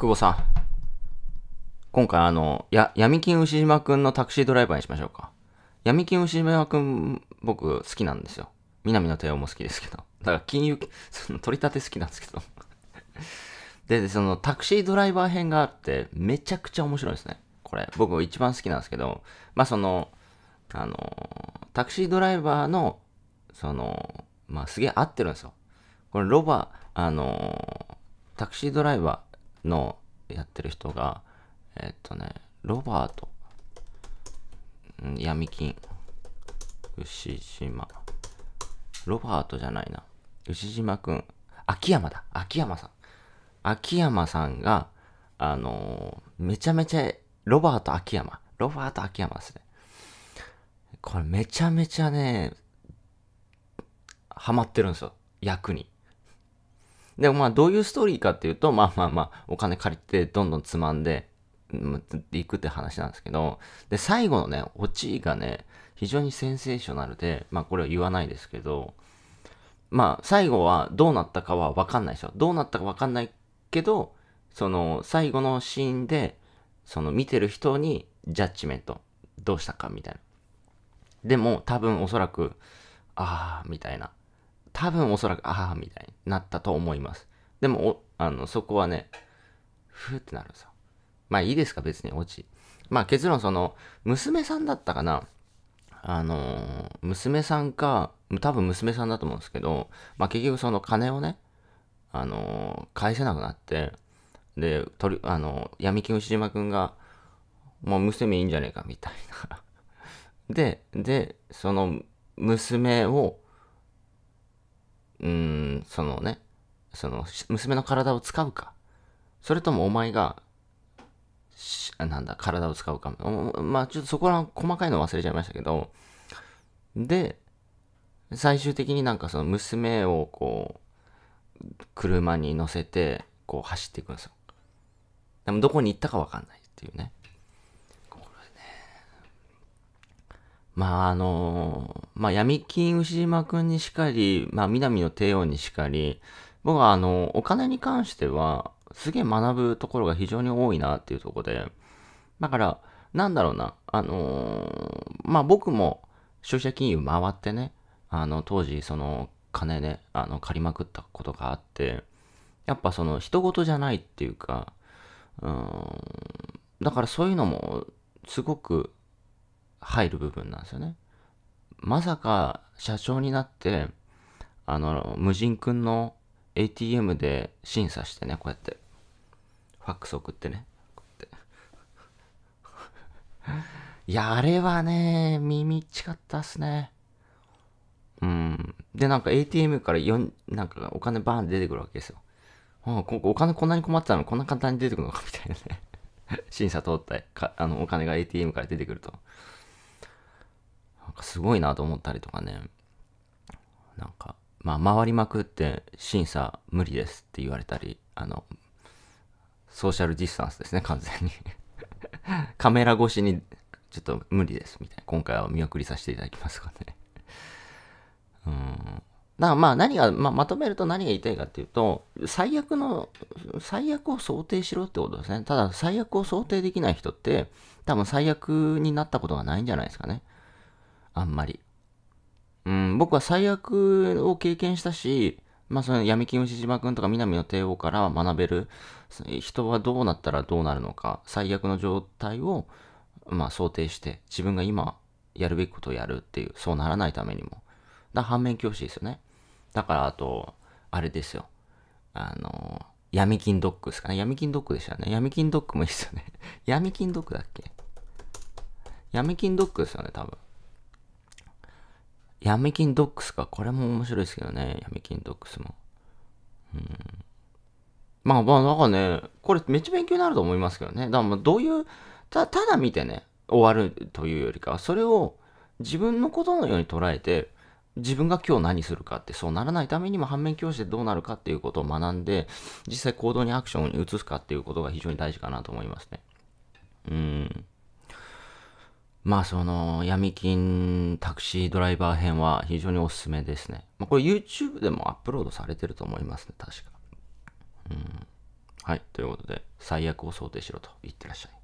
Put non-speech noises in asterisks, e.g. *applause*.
久保さん。今回あの、や、闇金牛島くんのタクシードライバーにしましょうか。闇金牛島くん、僕好きなんですよ。南の帝王も好きですけど。だから金融、*laughs* その取り立て好きなんですけど。で、そのタクシードライバー編があって、めちゃくちゃ面白いですね。これ。僕一番好きなんですけど、まあその、あの、タクシードライバーの、その、まあすげえ合ってるんですよ。これロバ、あの、タクシードライバー、のやってる人が、えっとね、ロバート、闇金、牛島、ロバートじゃないな、牛島くん、秋山だ、秋山さん。秋山さんが、あのー、めちゃめちゃ、ロバート秋山、ロバート秋山ですね。これめちゃめちゃね、ハマってるんですよ、役に。でもまあどういうストーリーかっていうと、まあまあまあ、お金借りてどんどんつまんで、いくって話なんですけど、で、最後のね、オチがね、非常にセンセーショナルで、まあこれは言わないですけど、まあ最後はどうなったかはわかんないですよ。どうなったかわかんないけど、その最後のシーンで、その見てる人にジャッジメント、どうしたかみたいな。でも多分おそらく、ああ、みたいな。多分おそらく、ああ、みたいになったと思います。でも、あの、そこはね、ふーってなるんですよ。まあいいですか、別に、落ち。まあ結論、その、娘さんだったかな。あの、娘さんか、多分娘さんだと思うんですけど、まあ結局その金をね、あの、返せなくなって、で、取り、あの、闇金牛島くんが、もう娘いいんじゃねえか、みたいな。で、で、その娘をうーん、そのね、その、娘の体を使うか、それともお前が、なんだ、体を使うか。まあ、ちょっとそこら細かいの忘れちゃいましたけど、で、最終的になんかその娘をこう、車に乗せて、こう走っていくんですよ。でもどこに行ったかわかんないっていうね。まああの、まあ闇金牛島くんにしかり、まあ南の帝王にしかり、僕はあの、お金に関しては、すげえ学ぶところが非常に多いなっていうとこで、だから、なんだろうな、あのー、まあ僕も消費者金融回ってね、あの、当時その金ね、あの、借りまくったことがあって、やっぱその人事じゃないっていうか、うん、だからそういうのもすごく入る部分なんですよね。まさか社長になって、あの、無人君の ATM で審査してね、こうやって。ファックス送ってね。ってい *laughs* や、あれはね、耳ちかったっすね。うん。で、なんか ATM から4、なんかお金バーン出てくるわけですよ。ああお金こんなに困ってたのこんな簡単に出てくるのかみたいなね。*laughs* 審査通ったかあのお金が ATM から出てくると。かすごいなと思ったりとかね。なんか、まあ、回りまくって審査無理ですって言われたり、あの、ソーシャルディスタンスですね、完全に *laughs* カメラ越しに、ちょっと無理です、みたいな。今回は見送りさせていただきますかねうん。だからまあ何が、まあ、まとめると何が言いたいかっていうと、最悪の、最悪を想定しろってことですね。ただ、最悪を想定できない人って、多分最悪になったことがないんじゃないですかね。あんまり。うん、僕は最悪を経験したし、まあその闇金牛島くんとか南の帝王から学べる、人はどうなったらどうなるのか、最悪の状態を、まあ、想定して、自分が今やるべきことをやるっていう、そうならないためにも。だ反面教師ですよね。だからあと、あれですよ。あの、闇金ドックですかね。闇金ドックでしたね。闇金ドックもいいですよね。*laughs* 闇金ドックだっけ闇金ドックですよね、多分。闇金ドックスか。これも面白いですけどね。闇金ドックスも。うん。まあまあ、なんかね、これめっちゃ勉強になると思いますけどね。だからまあどういう、たただ見てね、終わるというよりかは、それを自分のことのように捉えて、自分が今日何するかってそうならないためにも反面教師でどうなるかっていうことを学んで実際行動にアクションに移すかっていうことが非常に大事かなと思いますね。うん。まあその闇金タクシードライバー編は非常におすすめですね。まあ、これ YouTube でもアップロードされてると思いますね、確か。うん。はい、ということで、最悪を想定しろと言ってらっしゃい。